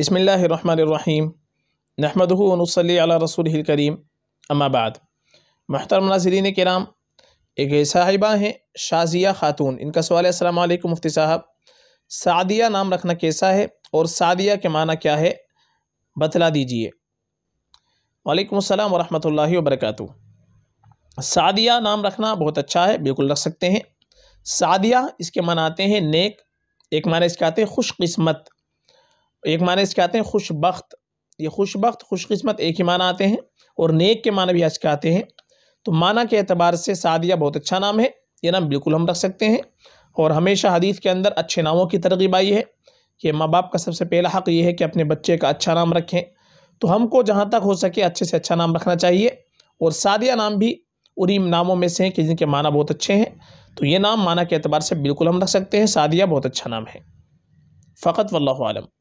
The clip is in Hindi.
बसमीम नहमदनसली रसूल करीम अम्माबाद महतरम नाजरीन कराम एक साहिबा हैं शाजिया खातून इनका सवाल है अलैक्म मुफ्ती साहब सादिया नाम रखना कैसा है और सादिया के माना क्या है बतला दीजिए वालेकुम अस्सलाम वरहमतुल्लाहि वबरकatuh सादिया नाम रखना बहुत अच्छा है बिल्कुल रख सकते हैं सादिया इसके आते हैं नेक एक माना इसके आते हैं खुशकस्मत एक माने इसके आते हैं खुशबख्त ये खुशबख्त खुशकस्मत एक ही माना आते हैं और नेक के माना भी आज के आते हैं तो माना के अतबार से सादिया बहुत अच्छा नाम है ये नाम बिल्कुल हम रख सकते हैं और हमेशा हदीस के अंदर अच्छे नामों की तरगीब आई है कि माँ बाप का सबसे पहला हक़ ये है कि अपने बच्चे का अच्छा नाम रखें तो हमको जहाँ तक हो सके अच्छे से अच्छा नाम रखना चाहिए और सादिया नाम भी उन्हीं नामों में से हैं कि जिनके माना बहुत अच्छे हैं तो ये नाम माना के अतबार से बिल्कुल हम रख सकते हैं सादिया बहुत अच्छा नाम है फ़कत वल्लम